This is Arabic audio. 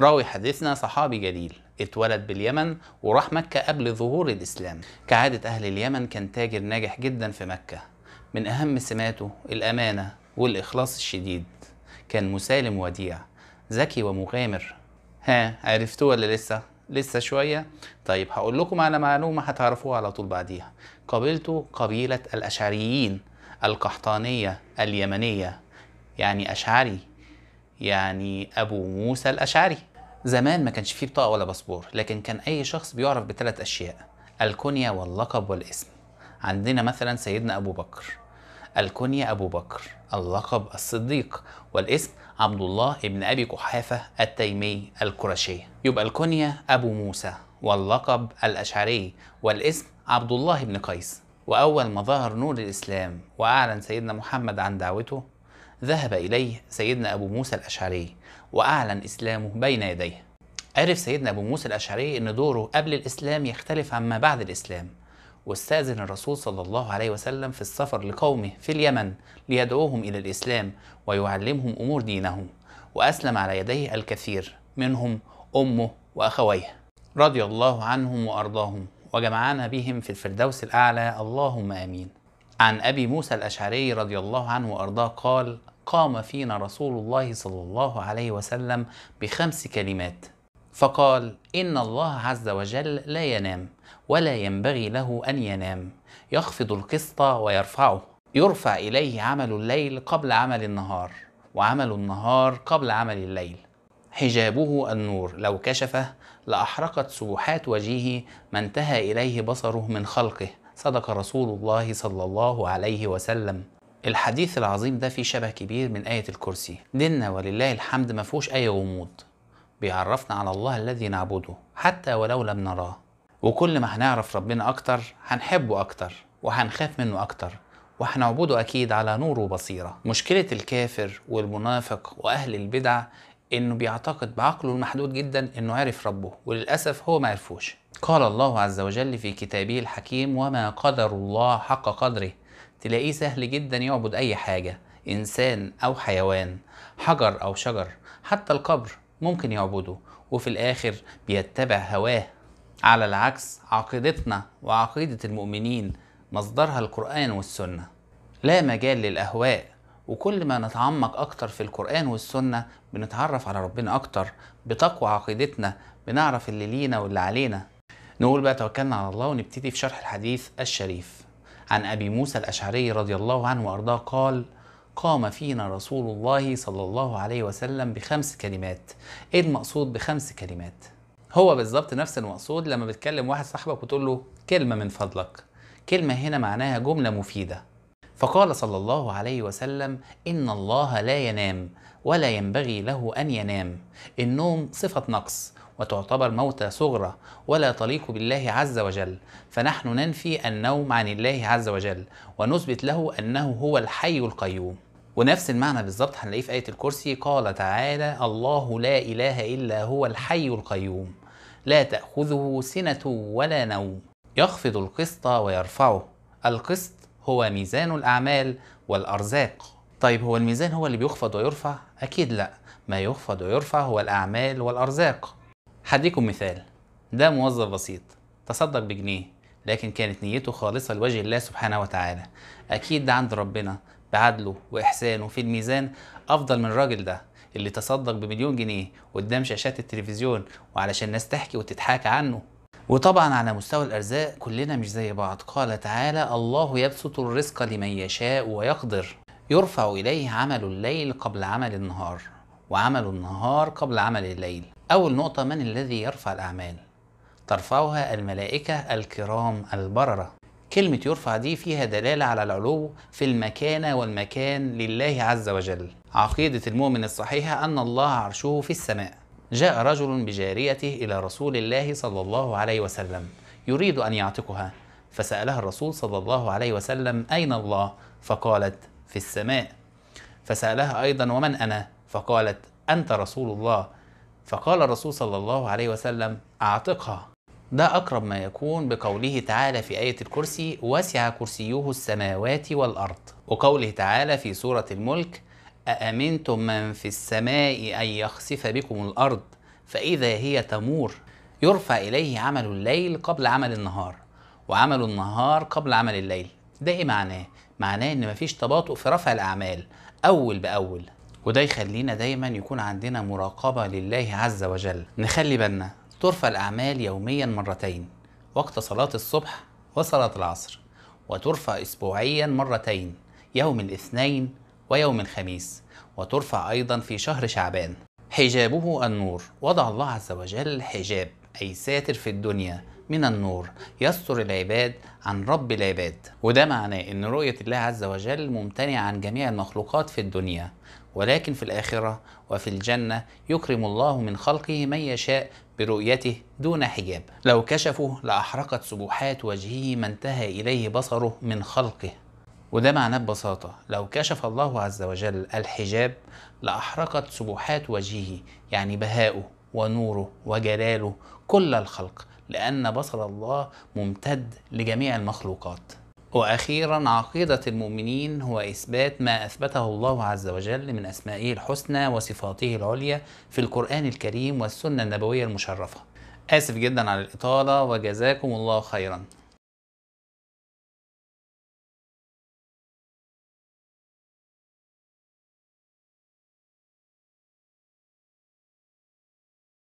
راوي حديثنا صحابي جليل اتولد باليمن وراح مكة قبل ظهور الإسلام كعادة أهل اليمن كان تاجر ناجح جدا في مكة من أهم سماته الأمانة والإخلاص الشديد كان مسالم وديع ذكي ومغامر ها عرفتوه ولا لسه؟ لسه شوية؟ طيب هقول لكم على معلومة هتعرفوها على طول بعديها قبيلته قبيلة الأشعريين القحطانية اليمنية يعني أشعري يعني أبو موسى الأشعري زمان ما كانش فيه بطاقة ولا باسبور لكن كان أي شخص بيعرف بثلاث أشياء الكونية واللقب والاسم عندنا مثلا سيدنا أبو بكر الكونية أبو بكر اللقب الصديق والاسم عبد الله ابن أبي قحافة التيمي القرشي يبقى الكونية أبو موسى واللقب الأشعري والاسم عبد الله بن قيس وأول ما ظهر نور الإسلام وأعلن سيدنا محمد عن دعوته ذهب إليه سيدنا أبو موسى الأشعري وأعلن إسلامه بين يديه عرف سيدنا أبو موسى الأشعري أن دوره قبل الإسلام يختلف عما بعد الإسلام واستأذن الرسول صلى الله عليه وسلم في السفر لقومه في اليمن ليدعوهم إلى الإسلام ويعلمهم أمور دينهم وأسلم على يديه الكثير منهم أمه وأخويه رضي الله عنهم وأرضاهم وجمعنا بهم في الفردوس الأعلى اللهم آمين عن أبي موسى الأشعري رضي الله عنه وأرضاه قال قام فينا رسول الله صلى الله عليه وسلم بخمس كلمات فقال إن الله عز وجل لا ينام ولا ينبغي له أن ينام يخفض القسط ويرفعه يرفع إليه عمل الليل قبل عمل النهار وعمل النهار قبل عمل الليل حجابه النور لو كشفه لأحرقت سبحات وجهه ما انتهى إليه بصره من خلقه صدق رسول الله صلى الله عليه وسلم الحديث العظيم ده فيه شبه كبير من آية الكرسي ديننا ولله الحمد ما فيهوش أي غموض بيعرفنا على الله الذي نعبده حتى ولو لم نراه وكل ما هنعرف ربنا أكتر هنحبه أكتر وهنخاف منه أكتر وهنعبده أكيد على نور وبصيرة مشكلة الكافر والمنافق وأهل البدع انه بيعتقد بعقله المحدود جدا انه عرف ربه وللاسف هو ما عرفوش قال الله عز وجل في كتابه الحكيم وما قدر الله حق قدره تلاقيه سهل جدا يعبد اي حاجه انسان او حيوان حجر او شجر حتى القبر ممكن يعبده وفي الاخر بيتبع هواه على العكس عقيدتنا وعقيده المؤمنين مصدرها القران والسنه لا مجال للاهواء وكل ما نتعمق أكتر في القرآن والسنة بنتعرف على ربنا أكتر بتقوى عقيدتنا بنعرف اللي لينا واللي علينا نقول بقى توكلنا على الله ونبتدي في شرح الحديث الشريف عن أبي موسى الأشعري رضي الله عنه وأرضاه قال قام فينا رسول الله صلى الله عليه وسلم بخمس كلمات ايه المقصود بخمس كلمات هو بالظبط نفس المقصود لما بتكلم واحد صاحبك وتقول له كلمه من فضلك كلمه هنا معناها جمله مفيده فقال صلى الله عليه وسلم ان الله لا ينام ولا ينبغي له ان ينام النوم صفه نقص وتعتبر موتى صغرى ولا تليق بالله عز وجل فنحن ننفي النوم عن الله عز وجل ونثبت له انه هو الحي القيوم ونفس المعنى بالظبط هنلاقيه في آية الكرسي قال تعالى الله لا إله إلا هو الحي القيوم لا تأخذه سنة ولا نوم يخفض القسط ويرفعه القسط هو ميزان الأعمال والأرزاق طيب هو الميزان هو اللي بيخفض ويرفع؟ أكيد لا ما يخفض ويرفع هو الأعمال والأرزاق هديكم مثال ده موظف بسيط تصدق بجنيه لكن كانت نيته خالصة لوجه الله سبحانه وتعالى أكيد ده عند ربنا بعدله وإحسانه في الميزان أفضل من الراجل ده اللي تصدق بمليون جنيه قدام شاشات التلفزيون وعلشان الناس تحكي وتتحاك عنه وطبعا على مستوى الارزاق كلنا مش زي بعض قال تعالى الله يبسط الرزق لمن يشاء ويقدر يرفع اليه عمل الليل قبل عمل النهار وعمل النهار قبل عمل الليل اول نقطه من الذي يرفع الاعمال ترفعها الملائكه الكرام البرره كلمة يرفع دي فيها دلالة على العلو في المكانة والمكان لله عز وجل. عقيدة المؤمن الصحيحة أن الله عرشه في السماء، جاء رجل بجاريته إلى رسول الله صلى الله عليه وسلم يريد أن يعتقها فسألها الرسول صلى الله عليه وسلم أين الله؟ فقالت في السماء فسألها أيضا ومن أنا؟ فقالت أنت رسول الله فقال الرسول صلى الله عليه وسلم أعتقها ده أقرب ما يكون بقوله تعالى في آية الكرسي وسع كرسيه السماوات والأرض وقوله تعالى في سورة الملك أأمنتم من في السماء أن يخسف بكم الأرض فإذا هي تمور يرفع إليه عمل الليل قبل عمل النهار وعمل النهار قبل عمل الليل ده إيه معناه؟ معناه إن مفيش تباطؤ في رفع الأعمال أول بأول وده يخلينا دايما يكون عندنا مراقبة لله عز وجل نخلي بالنا ترفع الأعمال يوميا مرتين وقت صلاة الصبح وصلاة العصر وترفع أسبوعيا مرتين يوم الاثنين ويوم الخميس وترفع أيضا في شهر شعبان حجابه النور وضع الله عز وجل حجاب أي ساتر في الدنيا من النور يستر العباد عن رب العباد وده معناه ان رؤية الله عز وجل ممتنعة عن جميع المخلوقات في الدنيا ولكن في الآخرة وفي الجنة يكرم الله من خلقه من يشاء برؤيته دون حجاب لو كشفه لأحرقت سبحات وجهه ما انتهى إليه بصره من خلقه وده معناه ببساطة لو كشف الله عز وجل الحجاب لأحرقت سبحات وجهه يعني بهاؤه ونوره وجلاله كل الخلق لأن بصر الله ممتد لجميع المخلوقات واخيرا عقيده المؤمنين هو اثبات ما اثبته الله عز وجل من اسمائه الحسنى وصفاته العليا في القران الكريم والسنه النبويه المشرفه اسف جدا على الاطاله وجزاكم الله خيرا